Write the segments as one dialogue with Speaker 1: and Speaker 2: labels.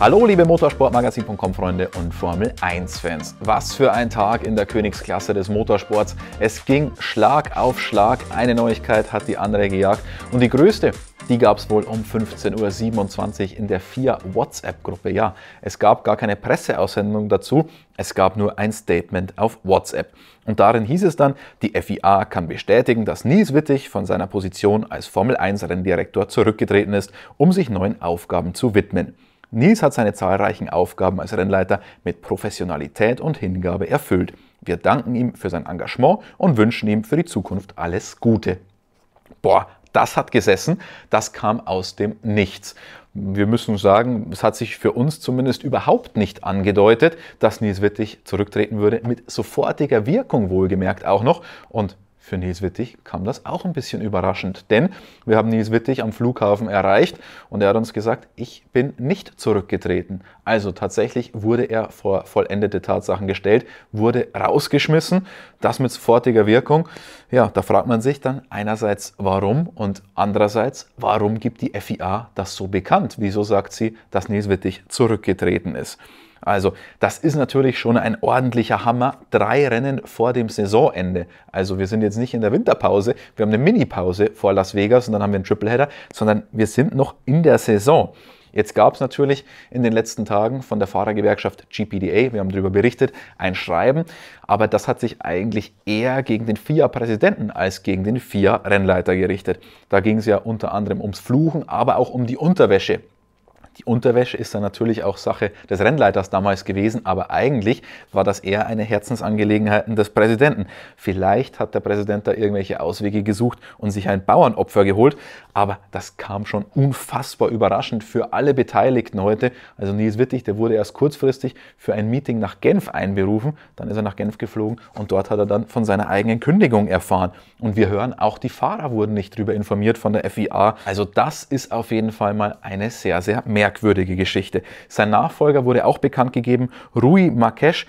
Speaker 1: Hallo liebe Motorsportmagazin.com Freunde und Formel 1 Fans. Was für ein Tag in der Königsklasse des Motorsports. Es ging Schlag auf Schlag. Eine Neuigkeit hat die andere gejagt und die größte die gab es wohl um 15.27 Uhr in der FIA WhatsApp-Gruppe. Ja, es gab gar keine Presseaussendung dazu, es gab nur ein Statement auf WhatsApp. Und darin hieß es dann, die FIA kann bestätigen, dass Nils Wittig von seiner Position als Formel 1-Renndirektor zurückgetreten ist, um sich neuen Aufgaben zu widmen. Nils hat seine zahlreichen Aufgaben als Rennleiter mit Professionalität und Hingabe erfüllt. Wir danken ihm für sein Engagement und wünschen ihm für die Zukunft alles Gute. Boah, das hat gesessen, das kam aus dem Nichts. Wir müssen sagen, es hat sich für uns zumindest überhaupt nicht angedeutet, dass Nils Wittig zurücktreten würde, mit sofortiger Wirkung wohlgemerkt auch noch. Und für Nils Wittig kam das auch ein bisschen überraschend, denn wir haben Nils Wittig am Flughafen erreicht und er hat uns gesagt, ich bin nicht zurückgetreten. Also tatsächlich wurde er vor vollendete Tatsachen gestellt, wurde rausgeschmissen das mit sofortiger Wirkung. Ja, da fragt man sich dann einerseits, warum und andererseits, warum gibt die FIA das so bekannt? Wieso sagt sie, dass Neswittich zurückgetreten ist? Also, das ist natürlich schon ein ordentlicher Hammer. Drei Rennen vor dem Saisonende. Also, wir sind jetzt nicht in der Winterpause. Wir haben eine Minipause vor Las Vegas und dann haben wir einen Tripleheader, sondern wir sind noch in der Saison. Jetzt gab es natürlich in den letzten Tagen von der Fahrergewerkschaft GPDA, wir haben darüber berichtet, ein Schreiben, aber das hat sich eigentlich eher gegen den FIA-Präsidenten als gegen den FIA-Rennleiter gerichtet. Da ging es ja unter anderem ums Fluchen, aber auch um die Unterwäsche die Unterwäsche ist dann natürlich auch Sache des Rennleiters damals gewesen, aber eigentlich war das eher eine Herzensangelegenheit des Präsidenten. Vielleicht hat der Präsident da irgendwelche Auswege gesucht und sich ein Bauernopfer geholt, aber das kam schon unfassbar überraschend für alle Beteiligten heute. Also Nils Wittig, der wurde erst kurzfristig für ein Meeting nach Genf einberufen, dann ist er nach Genf geflogen und dort hat er dann von seiner eigenen Kündigung erfahren. Und wir hören, auch die Fahrer wurden nicht darüber informiert von der FIA. Also das ist auf jeden Fall mal eine sehr, sehr merkwürdige merkwürdige Geschichte. Sein Nachfolger wurde auch bekannt gegeben, Rui Marques,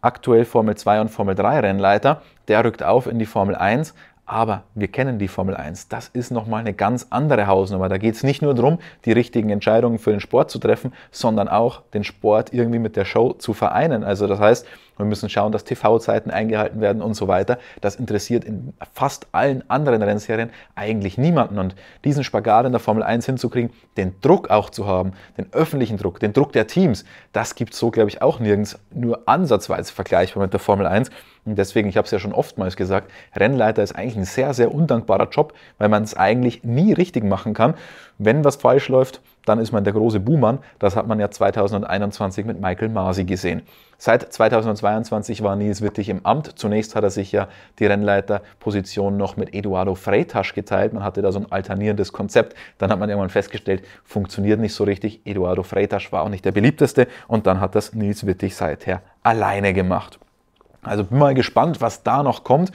Speaker 1: aktuell Formel 2 und Formel 3 Rennleiter. Der rückt auf in die Formel 1, aber wir kennen die Formel 1. Das ist nochmal eine ganz andere Hausnummer. Da geht es nicht nur darum, die richtigen Entscheidungen für den Sport zu treffen, sondern auch den Sport irgendwie mit der Show zu vereinen. Also das heißt, wir müssen schauen, dass TV-Zeiten eingehalten werden und so weiter. Das interessiert in fast allen anderen Rennserien eigentlich niemanden. Und diesen Spagat in der Formel 1 hinzukriegen, den Druck auch zu haben, den öffentlichen Druck, den Druck der Teams, das gibt es so, glaube ich, auch nirgends nur ansatzweise vergleichbar mit der Formel 1. Und deswegen, ich habe es ja schon oftmals gesagt, Rennleiter ist eigentlich ein sehr, sehr undankbarer Job, weil man es eigentlich nie richtig machen kann. Wenn was falsch läuft, dann ist man der große Buhmann. Das hat man ja 2021 mit Michael Masi gesehen. Seit 2022 war Nils Wittig im Amt. Zunächst hat er sich ja die Rennleiterposition noch mit Eduardo Freitasch geteilt. Man hatte da so ein alternierendes Konzept. Dann hat man irgendwann festgestellt, funktioniert nicht so richtig. Eduardo Freitasch war auch nicht der beliebteste. Und dann hat das Nils Wittig seither alleine gemacht. Also bin mal gespannt, was da noch kommt.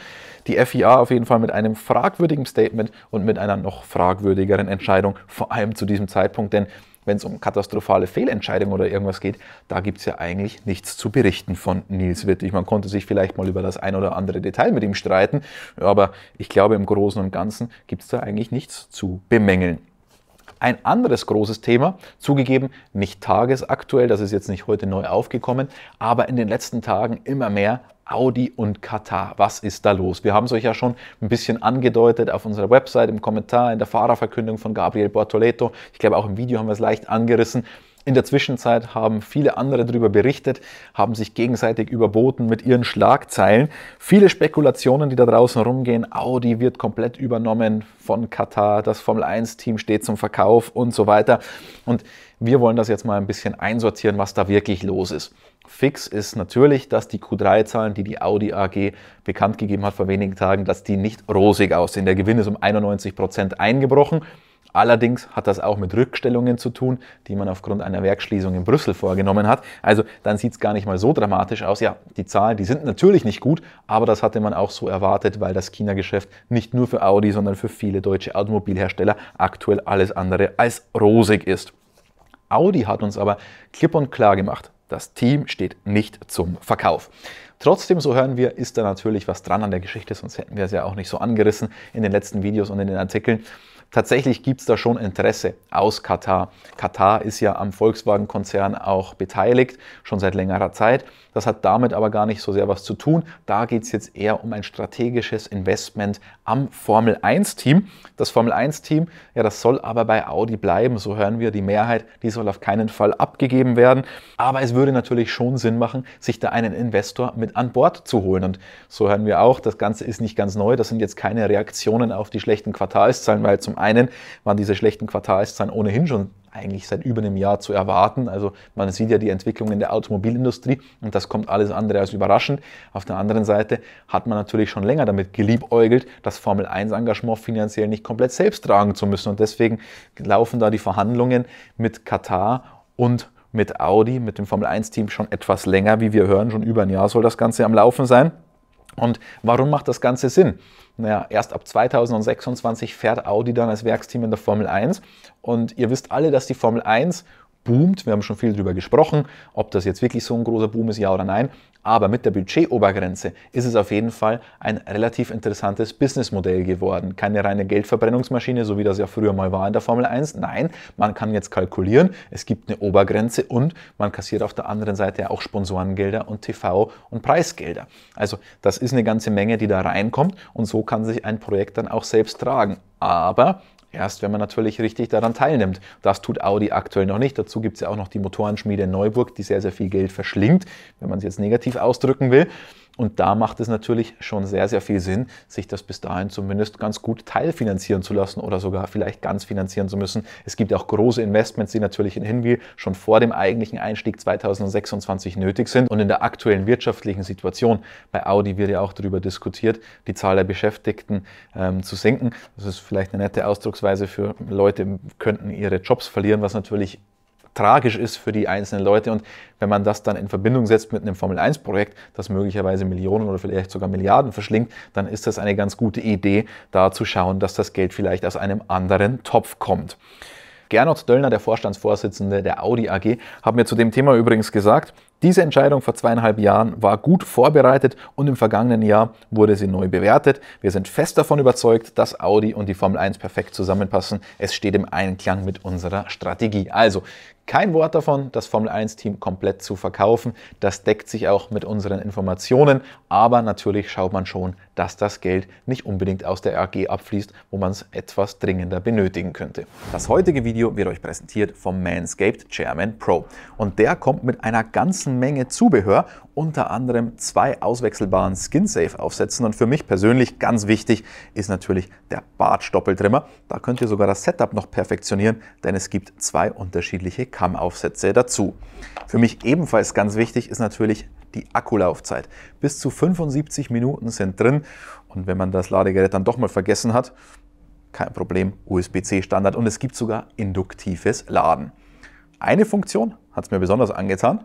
Speaker 1: Die FIA auf jeden Fall mit einem fragwürdigen Statement und mit einer noch fragwürdigeren Entscheidung, vor allem zu diesem Zeitpunkt, denn wenn es um katastrophale Fehlentscheidungen oder irgendwas geht, da gibt es ja eigentlich nichts zu berichten von Nils Wittig. Man konnte sich vielleicht mal über das ein oder andere Detail mit ihm streiten, aber ich glaube, im Großen und Ganzen gibt es da eigentlich nichts zu bemängeln. Ein anderes großes Thema, zugegeben nicht tagesaktuell, das ist jetzt nicht heute neu aufgekommen, aber in den letzten Tagen immer mehr Audi und Katar. Was ist da los? Wir haben es euch ja schon ein bisschen angedeutet auf unserer Website, im Kommentar, in der Fahrerverkündung von Gabriel Bortoleto. Ich glaube, auch im Video haben wir es leicht angerissen. In der Zwischenzeit haben viele andere darüber berichtet, haben sich gegenseitig überboten mit ihren Schlagzeilen. Viele Spekulationen, die da draußen rumgehen, Audi wird komplett übernommen von Katar, das Formel 1-Team steht zum Verkauf und so weiter. Und wir wollen das jetzt mal ein bisschen einsortieren, was da wirklich los ist. Fix ist natürlich, dass die Q3-Zahlen, die die Audi AG bekannt gegeben hat vor wenigen Tagen, dass die nicht rosig aussehen. Der Gewinn ist um 91 Prozent eingebrochen. Allerdings hat das auch mit Rückstellungen zu tun, die man aufgrund einer Werksschließung in Brüssel vorgenommen hat. Also dann sieht es gar nicht mal so dramatisch aus. Ja, die Zahlen, die sind natürlich nicht gut, aber das hatte man auch so erwartet, weil das China-Geschäft nicht nur für Audi, sondern für viele deutsche Automobilhersteller aktuell alles andere als rosig ist. Audi hat uns aber klipp und klar gemacht, das Team steht nicht zum Verkauf. Trotzdem, so hören wir, ist da natürlich was dran an der Geschichte, sonst hätten wir es ja auch nicht so angerissen in den letzten Videos und in den Artikeln tatsächlich gibt es da schon Interesse aus Katar. Katar ist ja am Volkswagen-Konzern auch beteiligt, schon seit längerer Zeit. Das hat damit aber gar nicht so sehr was zu tun. Da geht es jetzt eher um ein strategisches Investment am Formel 1-Team. Das Formel 1-Team, ja, das soll aber bei Audi bleiben, so hören wir die Mehrheit, die soll auf keinen Fall abgegeben werden. Aber es würde natürlich schon Sinn machen, sich da einen Investor mit an Bord zu holen. Und so hören wir auch, das Ganze ist nicht ganz neu. Das sind jetzt keine Reaktionen auf die schlechten Quartalszahlen, weil zum einen waren diese schlechten Quartalszahlen ohnehin schon eigentlich seit über einem Jahr zu erwarten. Also man sieht ja die Entwicklung in der Automobilindustrie und das kommt alles andere als überraschend. Auf der anderen Seite hat man natürlich schon länger damit geliebäugelt, das Formel 1 Engagement finanziell nicht komplett selbst tragen zu müssen und deswegen laufen da die Verhandlungen mit Katar und mit Audi, mit dem Formel 1 Team schon etwas länger, wie wir hören, schon über ein Jahr soll das Ganze am Laufen sein. Und warum macht das Ganze Sinn? Naja, erst ab 2026 fährt Audi dann als Werksteam in der Formel 1. Und ihr wisst alle, dass die Formel 1 boomt. Wir haben schon viel darüber gesprochen, ob das jetzt wirklich so ein großer Boom ist, ja oder nein. Aber mit der Budgetobergrenze ist es auf jeden Fall ein relativ interessantes Businessmodell geworden. Keine reine Geldverbrennungsmaschine, so wie das ja früher mal war in der Formel 1. Nein, man kann jetzt kalkulieren, es gibt eine Obergrenze und man kassiert auf der anderen Seite ja auch Sponsorengelder und TV- und Preisgelder. Also das ist eine ganze Menge, die da reinkommt und so kann sich ein Projekt dann auch selbst tragen. Aber Erst wenn man natürlich richtig daran teilnimmt. Das tut Audi aktuell noch nicht. Dazu gibt es ja auch noch die Motorenschmiede Neuburg, die sehr, sehr viel Geld verschlingt, wenn man es jetzt negativ ausdrücken will. Und da macht es natürlich schon sehr, sehr viel Sinn, sich das bis dahin zumindest ganz gut teilfinanzieren zu lassen oder sogar vielleicht ganz finanzieren zu müssen. Es gibt auch große Investments, die natürlich in Hinwil schon vor dem eigentlichen Einstieg 2026 nötig sind. Und in der aktuellen wirtschaftlichen Situation, bei Audi wird ja auch darüber diskutiert, die Zahl der Beschäftigten ähm, zu senken. Das ist vielleicht eine nette Ausdrucksweise für Leute, könnten ihre Jobs verlieren, was natürlich tragisch ist für die einzelnen Leute. Und wenn man das dann in Verbindung setzt mit einem Formel-1-Projekt, das möglicherweise Millionen oder vielleicht sogar Milliarden verschlingt, dann ist das eine ganz gute Idee, da zu schauen, dass das Geld vielleicht aus einem anderen Topf kommt. Gernot Döllner, der Vorstandsvorsitzende der Audi AG, hat mir zu dem Thema übrigens gesagt, diese Entscheidung vor zweieinhalb Jahren war gut vorbereitet und im vergangenen Jahr wurde sie neu bewertet. Wir sind fest davon überzeugt, dass Audi und die Formel 1 perfekt zusammenpassen. Es steht im Einklang mit unserer Strategie. Also, kein Wort davon, das Formel 1-Team komplett zu verkaufen. Das deckt sich auch mit unseren Informationen. Aber natürlich schaut man schon, dass das Geld nicht unbedingt aus der RG abfließt, wo man es etwas dringender benötigen könnte. Das heutige Video wird euch präsentiert vom Manscaped Chairman Pro. Und der kommt mit einer ganzen ganzen Menge Zubehör, unter anderem zwei auswechselbaren Skinsafe-Aufsätzen und für mich persönlich ganz wichtig ist natürlich der Bartstoppeltrimmer. Da könnt ihr sogar das Setup noch perfektionieren, denn es gibt zwei unterschiedliche Kammaufsätze dazu. Für mich ebenfalls ganz wichtig ist natürlich die Akkulaufzeit. Bis zu 75 Minuten sind drin und wenn man das Ladegerät dann doch mal vergessen hat, kein Problem, USB-C Standard und es gibt sogar induktives Laden. Eine Funktion hat es mir besonders angetan.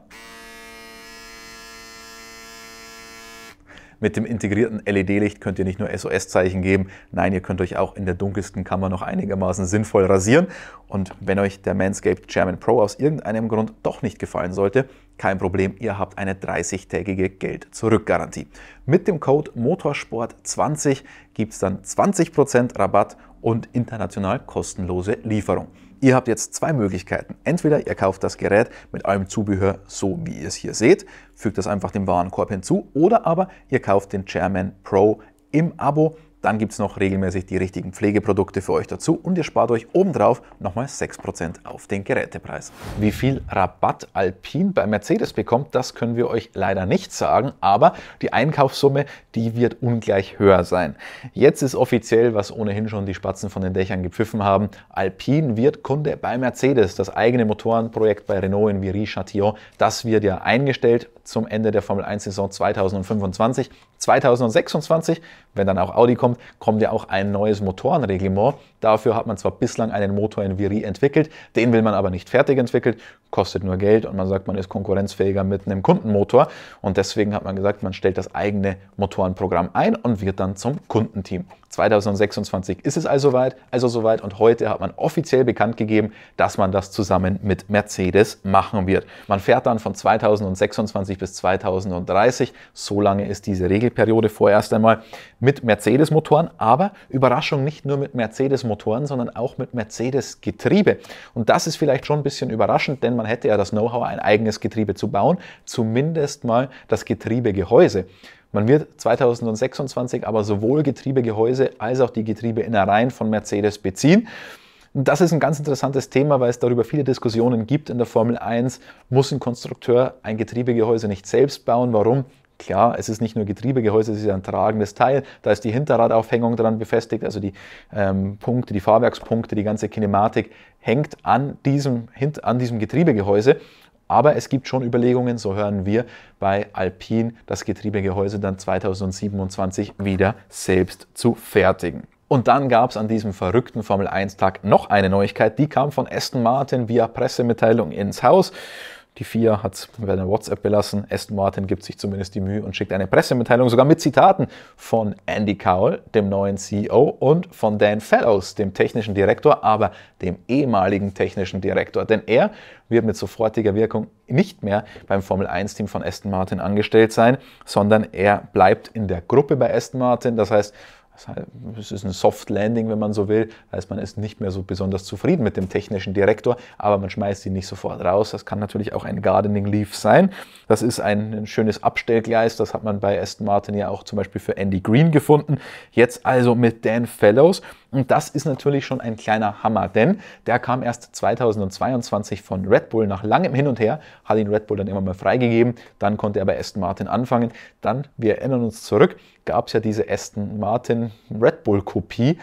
Speaker 1: Mit dem integrierten LED-Licht könnt ihr nicht nur SOS-Zeichen geben, nein, ihr könnt euch auch in der dunkelsten Kammer noch einigermaßen sinnvoll rasieren. Und wenn euch der Manscaped Chairman Pro aus irgendeinem Grund doch nicht gefallen sollte, kein Problem, ihr habt eine 30-tägige Geld-Zurück-Garantie. Mit dem Code Motorsport20 gibt es dann 20% Rabatt und international kostenlose Lieferung. Ihr habt jetzt zwei Möglichkeiten. Entweder ihr kauft das Gerät mit allem Zubehör so, wie ihr es hier seht, fügt das einfach dem Warenkorb hinzu, oder aber ihr kauft den Chairman Pro im Abo dann gibt es noch regelmäßig die richtigen Pflegeprodukte für euch dazu und ihr spart euch obendrauf nochmal 6% auf den Gerätepreis. Wie viel Rabatt Alpine bei Mercedes bekommt, das können wir euch leider nicht sagen, aber die Einkaufssumme, die wird ungleich höher sein. Jetzt ist offiziell, was ohnehin schon die Spatzen von den Dächern gepfiffen haben, Alpine wird Kunde bei Mercedes. Das eigene Motorenprojekt bei Renault in Viry-Châtillon, das wird ja eingestellt zum Ende der Formel 1-Saison 2025. 2026, wenn dann auch Audi kommt, kommt ja auch ein neues Motorenreglement. Dafür hat man zwar bislang einen Motor in Viri entwickelt, den will man aber nicht fertig entwickelt, kostet nur Geld und man sagt, man ist konkurrenzfähiger mit einem Kundenmotor. Und deswegen hat man gesagt, man stellt das eigene Motorenprogramm ein und wird dann zum Kundenteam. 2026 ist es also weit, also soweit und heute hat man offiziell bekannt gegeben, dass man das zusammen mit Mercedes machen wird. Man fährt dann von 2026 bis 2030, so lange ist diese Regelperiode vorerst einmal mit Mercedes Motoren, aber Überraschung nicht nur mit Mercedes Motoren, sondern auch mit Mercedes Getriebe. Und das ist vielleicht schon ein bisschen überraschend, denn man hätte ja das Know-how ein eigenes Getriebe zu bauen, zumindest mal das Getriebegehäuse. Man wird 2026 aber sowohl Getriebegehäuse als auch die Getriebeinnereien von Mercedes beziehen. das ist ein ganz interessantes Thema, weil es darüber viele Diskussionen gibt in der Formel 1. Muss ein Konstrukteur ein Getriebegehäuse nicht selbst bauen? Warum? Klar, es ist nicht nur Getriebegehäuse, es ist ein tragendes Teil. Da ist die Hinterradaufhängung dran befestigt, also die ähm, Punkte, die Fahrwerkspunkte, die ganze Kinematik hängt an diesem, an diesem Getriebegehäuse. Aber es gibt schon Überlegungen, so hören wir bei Alpine das Getriebegehäuse dann 2027 wieder selbst zu fertigen. Und dann gab es an diesem verrückten Formel 1-Tag noch eine Neuigkeit, die kam von Aston Martin via Pressemitteilung ins Haus. Die FIA hat bei einer WhatsApp belassen. Aston Martin gibt sich zumindest die Mühe und schickt eine Pressemitteilung, sogar mit Zitaten von Andy Cowell, dem neuen CEO, und von Dan Fellows, dem technischen Direktor, aber dem ehemaligen technischen Direktor. Denn er wird mit sofortiger Wirkung nicht mehr beim Formel 1-Team von Aston Martin angestellt sein, sondern er bleibt in der Gruppe bei Aston Martin. Das heißt, das heißt, es ist ein Soft Landing, wenn man so will. Das heißt, man ist nicht mehr so besonders zufrieden mit dem technischen Direktor, aber man schmeißt ihn nicht sofort raus. Das kann natürlich auch ein Gardening Leaf sein. Das ist ein schönes Abstellgleis. Das hat man bei Aston Martin ja auch zum Beispiel für Andy Green gefunden. Jetzt also mit Dan Fellows. Und das ist natürlich schon ein kleiner Hammer, denn der kam erst 2022 von Red Bull nach langem Hin und Her, hat ihn Red Bull dann immer mal freigegeben, dann konnte er bei Aston Martin anfangen. Dann, wir erinnern uns zurück, gab es ja diese Aston Martin Red Bull Kopie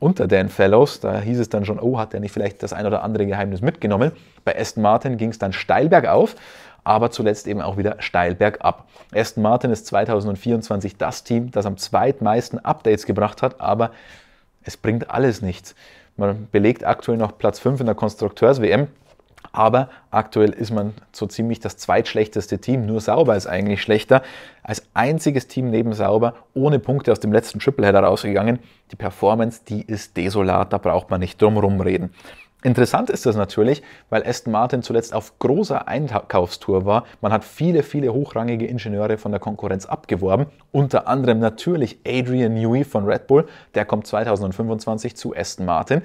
Speaker 1: unter Dan Fellows. Da hieß es dann schon, oh, hat er nicht vielleicht das ein oder andere Geheimnis mitgenommen. Bei Aston Martin ging es dann steil bergauf, aber zuletzt eben auch wieder steil bergab. Aston Martin ist 2024 das Team, das am zweitmeisten Updates gebracht hat, aber es bringt alles nichts. Man belegt aktuell noch Platz 5 in der Konstrukteurs-WM, aber aktuell ist man so ziemlich das zweitschlechteste Team. Nur Sauber ist eigentlich schlechter. Als einziges Team neben Sauber ohne Punkte aus dem letzten Tripleheader rausgegangen. Die Performance, die ist desolat, da braucht man nicht drum rumreden. Interessant ist das natürlich, weil Aston Martin zuletzt auf großer Einkaufstour war. Man hat viele, viele hochrangige Ingenieure von der Konkurrenz abgeworben. Unter anderem natürlich Adrian Newey von Red Bull. Der kommt 2025 zu Aston Martin.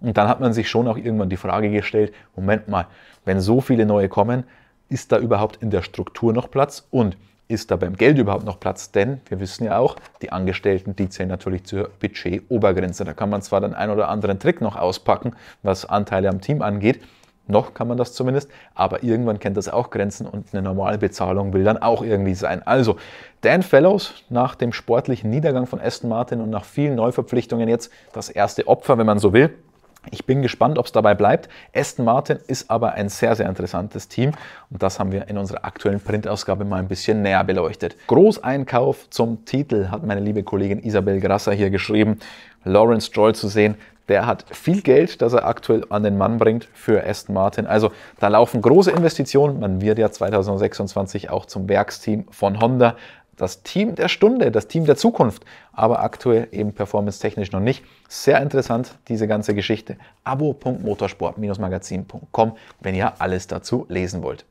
Speaker 1: Und dann hat man sich schon auch irgendwann die Frage gestellt, Moment mal, wenn so viele neue kommen, ist da überhaupt in der Struktur noch Platz? Und ist da beim Geld überhaupt noch Platz? Denn wir wissen ja auch, die Angestellten, die zählen natürlich zur Budget-Obergrenze. Da kann man zwar den einen oder anderen Trick noch auspacken, was Anteile am Team angeht, noch kann man das zumindest, aber irgendwann kennt das auch Grenzen und eine normale Bezahlung will dann auch irgendwie sein. Also, Dan Fellows nach dem sportlichen Niedergang von Aston Martin und nach vielen Neuverpflichtungen jetzt das erste Opfer, wenn man so will. Ich bin gespannt, ob es dabei bleibt. Aston Martin ist aber ein sehr, sehr interessantes Team und das haben wir in unserer aktuellen Printausgabe mal ein bisschen näher beleuchtet. Großeinkauf zum Titel hat meine liebe Kollegin Isabel Grasser hier geschrieben. Lawrence Joy zu sehen, der hat viel Geld, das er aktuell an den Mann bringt für Aston Martin. Also da laufen große Investitionen. Man wird ja 2026 auch zum Werksteam von Honda das Team der Stunde, das Team der Zukunft, aber aktuell eben performance-technisch noch nicht. Sehr interessant, diese ganze Geschichte. Abo.motorsport-magazin.com, wenn ihr alles dazu lesen wollt.